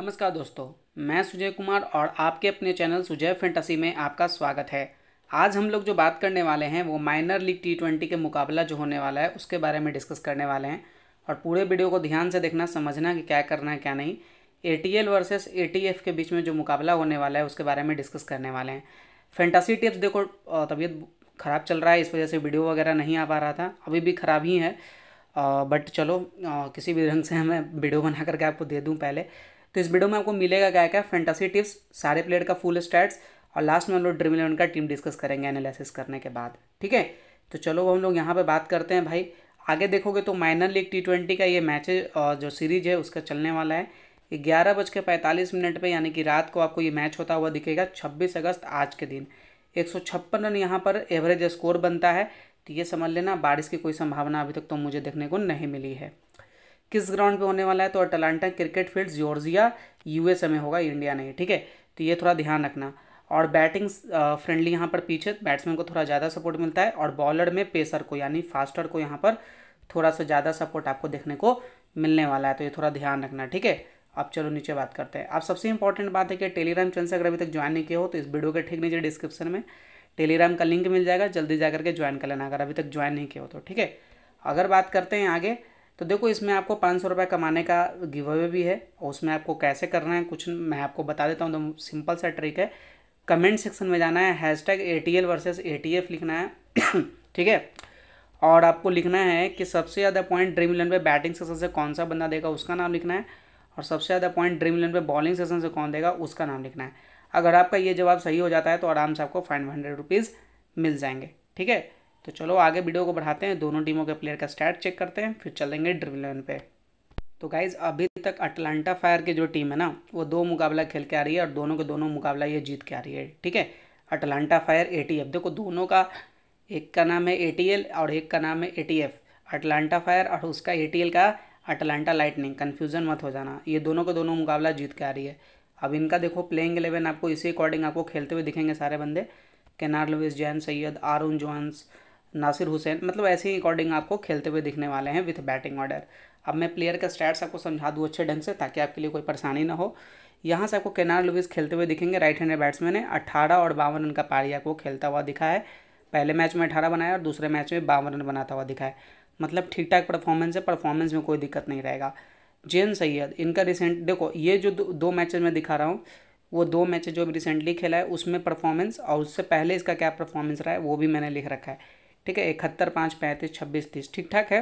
नमस्कार दोस्तों मैं सुजय कुमार और आपके अपने चैनल सुजय फेंटसी में आपका स्वागत है आज हम लोग जो बात करने वाले हैं वो माइनर लीग टी ट्वेंटी के मुकाबला जो होने वाला है उसके बारे में डिस्कस करने वाले हैं और पूरे वीडियो को ध्यान से देखना समझना कि क्या करना है क्या नहीं A T L versus A T F के बीच में जो मुकाबला होने वाला है उसके बारे में डिस्कस करने वाले हैं फेंटासी टिप्स देखो तबीयत ख़राब चल रहा है इस वजह से वीडियो वगैरह नहीं आ पा रहा था अभी भी ख़राब ही है बट चलो किसी भी ढंग से मैं वीडियो बना करके आपको दे दूँ पहले तो इस वीडियो में आपको मिलेगा क्या क्या फेंटासी टिप्स सारे प्लेयर का फुल स्टैट्स और लास्ट में हम लोग ड्रीम इलेवन का टीम डिस्कस करेंगे एनालिसिस करने के बाद ठीक है तो चलो हम लोग यहाँ पर बात करते हैं भाई आगे देखोगे तो माइनर लीग टी ट्वेंटी का ये मैच और जो सीरीज है उसका चलने वाला है ग्यारह बज के पैंतालीस मिनट पर यानी कि रात को आपको ये मैच होता हुआ दिखेगा छब्बीस अगस्त आज के दिन एक सौ छप्पन रन यहाँ पर एवरेज स्कोर बनता है तो ये समझ लेना बारिश की कोई संभावना अभी तक तो मुझे देखने को नहीं मिली है किस ग्राउंड पे होने वाला है तो Atlanta cricket field Georgia USA में होगा इंडिया नहीं ठीक है तो ये थोड़ा ध्यान रखना और बैटिंग फ्रेंडली यहाँ पर पीछे बैट्समैन को थोड़ा ज़्यादा सपोर्ट मिलता है और बॉलर में पेसर को यानी फास्टर को यहाँ पर थोड़ा सा ज़्यादा सपोर्ट आपको देखने को मिलने वाला है तो ये थोड़ा ध्यान रखना ठीक है अब चलो नीचे बात करते हैं अब सबसे इंपॉर्टेंट बात है कि टेलीग्राम चैनल से अगर अभी तक ज्वाइन नहीं किया हो तो इस वीडियो के ठीक नीचे डिस्क्रिप्शन में टेलीग्राम का लिंक मिल जाएगा जल्दी जाकर के ज्वाइन कर लेना अगर अभी तक ज्वाइन नहीं किया हो तो ठीक है अगर बात करते हैं आगे तो देखो इसमें आपको पाँच सौ रुपये कमाने का गिव अवे भी है और उसमें आपको कैसे करना है कुछ मैं आपको बता देता हूँ तो सिंपल सा ट्रिक है कमेंट सेक्शन में जाना है hashtag A T L versus A T F लिखना है ठीक है और आपको लिखना है कि सबसे ज़्यादा पॉइंट ड्रीम इलेवन पे बैटिंग सेशन से कौन सा बंदा देगा उसका नाम लिखना है और सबसे ज़्यादा पॉइंट ड्रीम इलेवन पे बॉलिंग सेशन से कौन देगा उसका नाम लिखना है अगर आपका ये जवाब सही हो जाता है तो आराम से आपको फाइव हंड्रेड रुपीज़ मिल जाएंगे ठीक है तो चलो आगे वीडियो को बढ़ाते हैं दोनों टीमों के प्लेयर का स्टैट चेक करते हैं फिर चलेंगे ड्रिल इलेवन पे तो गाइज अभी तक अटलांटा फायर की जो टीम है ना वो दो मुकाबला खेल के आ रही है और दोनों के दोनों मुकाबला ये जीत के आ रही है ठीक है Atlanta Fire A T F देखो दोनों का एक का नाम है ए टी एल और एक का नाम है A T F Atlanta Fire और उसका ए टी एल का अटलांटा लाइटनिंग कन्फ्यूज़न मत हो जाना ये दोनों के दोनों मुकाबला जीत के आ रही है अब इनका देखो प्लेइंग एलेवन आपको इसी अकॉर्डिंग आपको खेलते हुए दिखेंगे सारे बंदे Kennar Lewis Jain Syed Aaron Jones Nasir Hussain मतलब ऐसे ही अकॉर्डिंग आपको खेलते हुए दिखने वाले हैं विथ बैटिंग ऑर्डर अब मैं प्लेयर का स्टैट्स आपको समझा दूँ अच्छे ढंग से ताकि आपके लिए कोई परेशानी ना हो यहाँ से आपको केनार लुविस खेलते हुए दिखेंगे राइट हैंडेड बैट्समैन है अट्ठारह और बावन रन का पारी आपको खेलता हुआ दिखा है पहले मैच में अठारह बनाया और दूसरे मैच में बावन रन बनाता हुआ दिखा है मतलब ठीक ठाक परफॉर्मेंस है परफॉर्मेंस में कोई दिक्कत नहीं रहेगा जैन सैयद इनका रिसेंट देखो ये जो दो मैचेज मैं दिखा रहा हूँ वो दो मैचेज जो रिसेंटली खेला है उसमें परफॉर्मेंस और उससे पहले इसका क्या परफॉर्मेंस रहा है वो भी मैंने लिख रखा है ठीक है इकहत्तर पाँच पैंतीस छब्बीस तीस ठीक ठाक है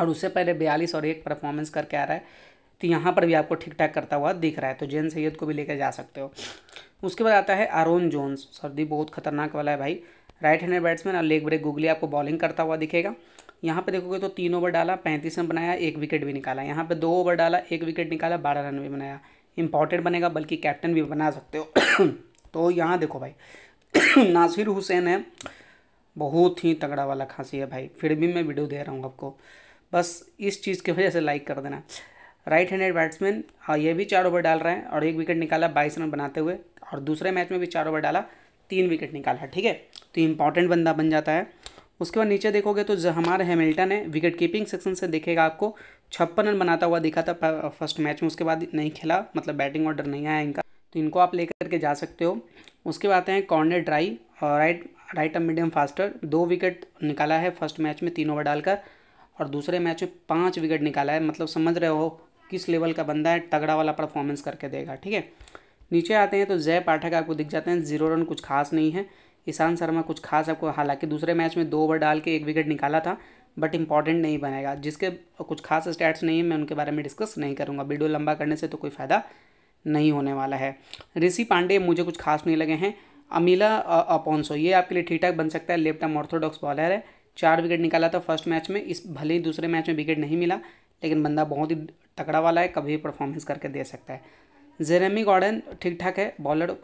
और उससे पहले बयालीस और एक परफॉर्मेंस करके आ रहा है तो यहाँ पर भी आपको ठीक ठाक करता हुआ दिख रहा है तो जैन सैयद को भी लेकर जा सकते हो उसके बाद आता है आरोन जोन्स सर्दी बहुत खतरनाक वाला है भाई राइट हैंडेड बैट्समैन और लेग ब्रेक गुगली आपको बॉलिंग करता हुआ दिखेगा यहाँ पे देखोगे तो तीन ओवर डाला पैंतीस रन बनाया एक विकेट भी निकाला यहाँ पे दो ओवर डाला एक विकेट निकाला बारह रन भी बनाया इंपॉर्टेंट बनेगा बल्कि कैप्टन भी बना सकते हो तो यहाँ देखो भाई नासिर हुसैन है बहुत ही तगड़ा वाला खांसी है भाई फिर भी मैं वीडियो दे रहा हूँ आपको बस इस चीज़ की वजह से लाइक कर देना राइट हैंडेड बैट्समैन हाँ ये भी चार ओवर डाल रहे हैं और एक विकेट निकाला बाईस रन बनाते हुए और दूसरे मैच में भी चार ओवर डाला तीन विकेट निकाला ठीक है तो इंपॉर्टेंट बंदा बन जाता है उसके बाद नीचे देखोगे तो हमारे हैमिल्टन है विकेट कीपिंग सेक्शन से देखेगा आपको छप्पन रन बनाता हुआ दिखा था फर्स्ट मैच में उसके बाद नहीं खेला मतलब बैटिंग ऑर्डर नहीं आया इनका तो इनको आप लेकर के जा सकते हो उसके बाद आते हैं Corne Dry right right arm medium faster दो विकेट निकाला है फर्स्ट मैच में तीन ओवर डालकर और दूसरे मैच में पाँच विकेट निकाला है मतलब समझ रहे हो किस लेवल का बंदा है तगड़ा वाला परफॉर्मेंस करके देगा ठीक है नीचे आते हैं तो जय पाठक आपको दिख जाते हैं जीरो रन कुछ खास नहीं है ईशान शर्मा कुछ खास आपको हालांकि दूसरे मैच में दो ओवर डाल के एक विकेट निकाला था बट इंपॉर्टेंट नहीं बनेगा जिसके कुछ खास स्टैट्स नहीं है मैं उनके बारे में डिस्कस नहीं करूँगा वीडियो लंबा करने से तो कोई फ़ायदा नहीं होने वाला है ऋषि पांडे मुझे कुछ खास नहीं लगे हैं अमीला अपोंसो ये आपके लिए ठीक ठाक बन सकता है लेफ्ट आर्म ऑर्थोडॉक्स बॉलर है चार विकेट निकाला था फर्स्ट मैच में इस भले ही दूसरे मैच में विकेट नहीं मिला लेकिन बंदा बहुत ही तकड़ा वाला है कभी परफॉर्मेंस करके दे सकता है जेरेमी गॉर्डन ठीक ठाक है बॉलर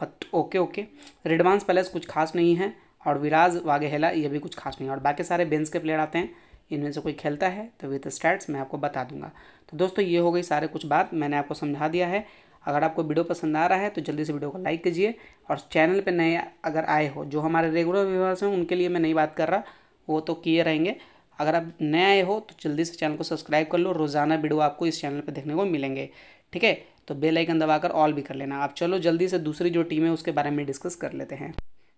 ओके ओके रिडवांस पैलेस कुछ खास नहीं है और विराज वागेहला ये भी कुछ खास नहीं है और बाकी सारे बेंस के प्लेयर आते हैं इनमें से कोई खेलता है तो विथ स्टैट्स मैं आपको बता दूंगा तो दोस्तों ये हो गई सारे कुछ बात मैंने आपको समझा दिया है अगर आपको वीडियो पसंद आ रहा है तो जल्दी से वीडियो को लाइक कीजिए और चैनल पर नए अगर आए हो जो हमारे रेगुलर व्यवर्स हैं उनके लिए मैं नहीं बात कर रहा वो तो किए रहेंगे अगर आप नए आए हो तो जल्दी से चैनल को सब्सक्राइब कर लो रोज़ाना वीडियो आपको इस चैनल पर देखने को मिलेंगे ठीक है तो बेल आइकन दबाकर ऑल भी कर लेना आप चलो जल्दी से दूसरी जो टीम है उसके बारे में डिस्कस कर लेते हैं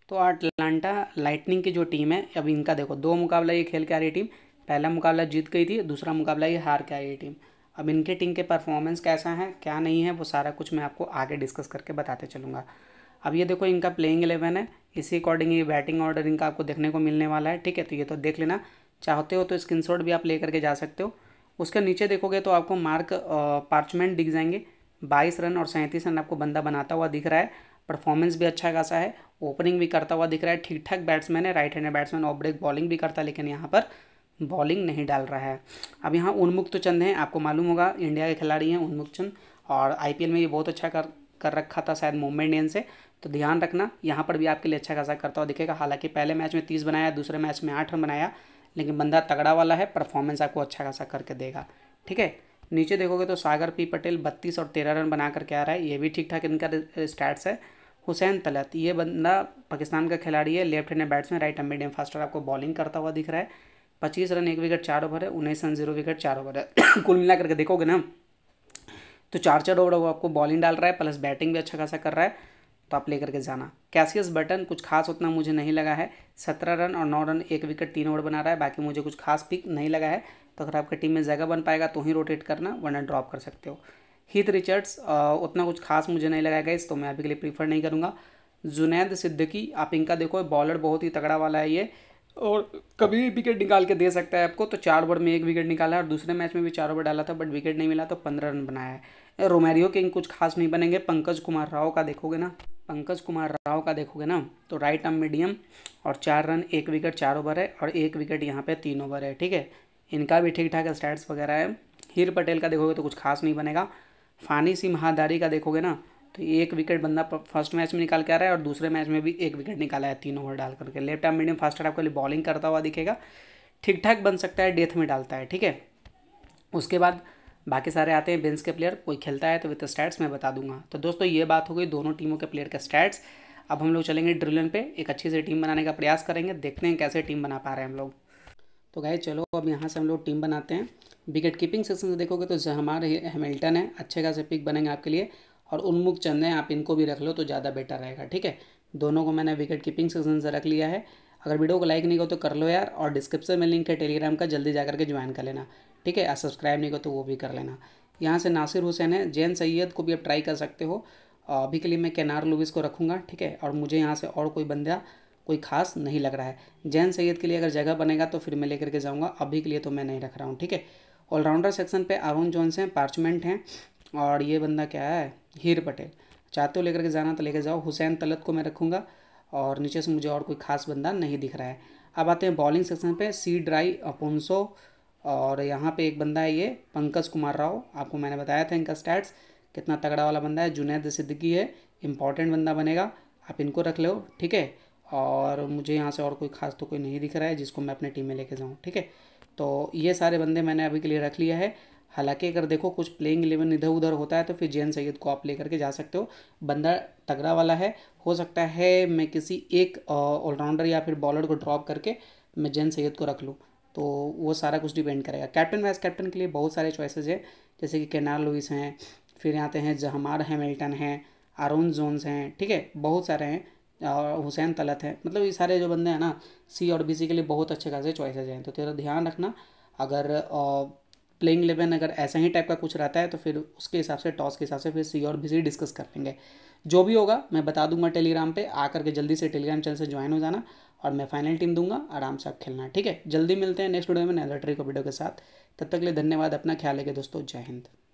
तो अटलांटा लाइटनिंग की जो टीम है अब इनका देखो दो मुकाबला ये खेल के आ रही टीम पहला मुकाबला जीत गई थी दूसरा मुकाबला ये हार के आ रही टीम अब इनके टीम के परफॉर्मेंस कैसा है क्या नहीं है वो सारा कुछ मैं आपको आगे डिस्कस करके बताते चलूँगा अब ये देखो इनका प्लेइंग एलेवन है इसी अकॉर्डिंग ये बैटिंग ऑर्डर इनका आपको देखने को मिलने वाला है ठीक है तो ये तो देख लेना चाहते हो तो शॉट भी आप ले करके जा सकते हो उसके नीचे देखोगे तो आपको मार्क पार्चमेंट दिख जाएंगे बाईस रन और सैंतीस रन आपको बंदा बनाता हुआ दिख रहा है परफॉर्मेंस भी अच्छा खासा है ओपनिंग भी करता हुआ दिख रहा है ठीक ठाक बैट्समैन है right hand batsman off break bowling भी करता है लेकिन यहाँ पर बॉलिंग नहीं डाल रहा है अब यहाँ उन्मुक्त तो चंद हैं आपको मालूम होगा इंडिया के खिलाड़ी हैं उन्मुक्त चंद और आई में ये बहुत अच्छा कर कर रखा था शायद मुंबई इंडियन से तो ध्यान रखना यहाँ पर भी आपके लिए अच्छा खासा करता हुआ दिखेगा हालांकि पहले मैच में तीस बनाया दूसरे मैच में आठ रन बनाया लेकिन बंदा तगड़ा वाला है परफॉर्मेंस आपको अच्छा खासा करके देगा ठीक है नीचे देखोगे तो सागर पी पटेल बत्तीस और तेरह रन बना करके आ रहा है ये भी ठीक ठाक इनका स्टैट्स है हुसैन तलत ये बंदा पाकिस्तान का खिलाड़ी है left hand batsman right medium faster आपको बॉलिंग करता हुआ दिख रहा है पच्चीस रन एक विकेट चार ओवर है उन्नीस रन जीरो विकेट चार ओवर है कुल मिला करके देखोगे ना तो चार चार ओवर वो आपको बॉलिंग डाल रहा है प्लस बैटिंग भी अच्छा खासा कर रहा है तो आप लेकर के जाना कैसियस बटन कुछ खास उतना मुझे नहीं लगा है सत्रह रन और नौ रन एक विकेट तीन ओवर बना रहा है बाकी मुझे कुछ खास पिक नहीं लगा है तो अगर आपकी टीम में जगह बन पाएगा तो ही रोटेट करना वरना ड्रॉप कर सकते हो हित रिचर्ड्स उतना कुछ खास मुझे नहीं लगा है तो मैं अभी के लिए प्रीफर नहीं करूँगा जुनैद सिद्दकी आप इनका देखो बॉलर बहुत ही तगड़ा वाला है ये और कभी भी विकेट निकाल के दे सकता है आपको तो चार ओवर में एक विकेट निकाला है और दूसरे मैच में भी चार ओवर डाला था बट विकेट नहीं मिला तो पंद्रह रन बनाया है रोमेरियो किंग कुछ खास नहीं बनेंगे पंकज कुमार राव का देखोगे ना पंकज कुमार राव का देखोगे ना तो राइट आर्म मीडियम और चार रन एक विकेट चार ओवर है और एक विकेट यहाँ पे तीन ओवर है ठीक है इनका भी ठीक ठाक स्टैट्स वगैरह है हीर पटेल का देखोगे तो कुछ खास नहीं बनेगा फानी सिंह महादारी का देखोगे ना तो एक विकेट बंदा फर्स्ट मैच में निकाल के आ रहा है और दूसरे मैच में भी एक विकेट निकाला है तीन ओवर डाल करके लेफ्ट आर्म मीडियम फास्टर आपके लिए बॉलिंग करता हुआ दिखेगा ठीक ठाक बन सकता है डेथ में डालता है ठीक है उसके बाद बाकी सारे आते हैं बेंस के प्लेयर कोई खेलता है तो विथ स्टैट्स मैं बता दूंगा तो दोस्तों ये बात हो गई दोनों टीमों के प्लेयर का स्टैट्स अब हम लोग चलेंगे ड्रिलन पे एक अच्छी से टीम बनाने का प्रयास करेंगे देखते हैं कैसे टीम बना पा रहे हैं हम लोग तो गए चलो अब यहाँ से हम लोग टीम बनाते हैं विकेट कीपिंग सेक्शन से देखोगे तो हमारे हेमिल्टन है अच्छे खासे पिक बनेंगे आपके लिए और उन्मुख चंद हैं आप इनको भी रख लो तो ज़्यादा बेटर रहेगा ठीक है दोनों को मैंने विकेट कीपिंग सेक्शन से रख लिया है अगर वीडियो को लाइक नहीं हो तो कर लो यार और डिस्क्रिप्शन में लिंक है टेलीग्राम का जल्दी जा करके ज्वाइन कर लेना ठीक है सब्सक्राइब नहीं हो तो वो भी कर लेना यहाँ से नासिर हुसैन है जैन सैयद को भी आप ट्राई कर सकते हो अभी के लिए मैं केनार लुविस को रखूँगा ठीक है और मुझे यहाँ से और कोई बंदा कोई खास नहीं लग रहा है जैन सैयद के लिए अगर जगह बनेगा तो फिर मैं लेकर के जाऊँगा अभी के लिए तो मैं नहीं रख रहा हूँ ठीक है ऑलराउंडर सेक्शन पे आरोन जॉन्स हैं पार्चमेंट हैं और ये बंदा क्या है हीर पटेल चाहते हो लेकर के जाना तो लेकर जाओ हुसैन तलत को मैं रखूँगा और नीचे से मुझे और कोई खास बंदा नहीं दिख रहा है अब आते हैं बॉलिंग सेक्शन पे सी ड्राई अपोन्सो और यहाँ पे एक बंदा है ये पंकज कुमार राव आपको मैंने बताया था इनका स्टैट्स कितना तगड़ा वाला बंदा है जुनेद सिद्दीकी है इंपॉर्टेंट बंदा बनेगा आप इनको रख लो ठीक है और मुझे यहाँ से और कोई खास तो कोई नहीं दिख रहा है जिसको मैं अपने टीम में लेके जाऊँ ठीक है तो ये सारे बंदे मैंने अभी के लिए रख लिया है हालांकि अगर देखो कुछ प्लेइंग इलेवन इधर उधर होता है तो फिर जैन सैयद को आप लेकर के जा सकते हो बंदा तगड़ा वाला है हो सकता है मैं किसी एक ऑलराउंडर या फिर बॉलर को ड्रॉप करके मैं जैन सैयद को रख लूँ तो वो सारा कुछ डिपेंड करेगा कैप्टन वाइस कैप्टन के लिए बहुत सारे चॉइसेस हैं जैसे कि केनार लुइस हैं फिर आते हैं जहमार हैमिल्टन हैं आरोन जोन्स हैं ठीक है बहुत सारे हैं और हुसैन तलत हैं मतलब ये सारे जो बंदे हैं ना सी और बी सी के लिए बहुत अच्छे खासे चॉइसेज हैं तो तेरा ध्यान रखना अगर प्लेइंग इलेवन अगर ऐसा ही टाइप का कुछ रहता है तो फिर उसके हिसाब से टॉस के हिसाब से फिर सी और बी सी डिस्कस कर लेंगे जो भी होगा मैं बता दूंगा टेलीग्राम पे आकर के जल्दी से टेलीग्राम चैनल से ज्वाइन हो जाना और मैं फाइनल टीम दूंगा आराम से आप खेलना ठीक है जल्दी मिलते हैं नेक्स्ट वीडियो में नजर ट्री को वीडियो के साथ तब तक के लिए धन्यवाद अपना ख्याल है दोस्तों जय हिंद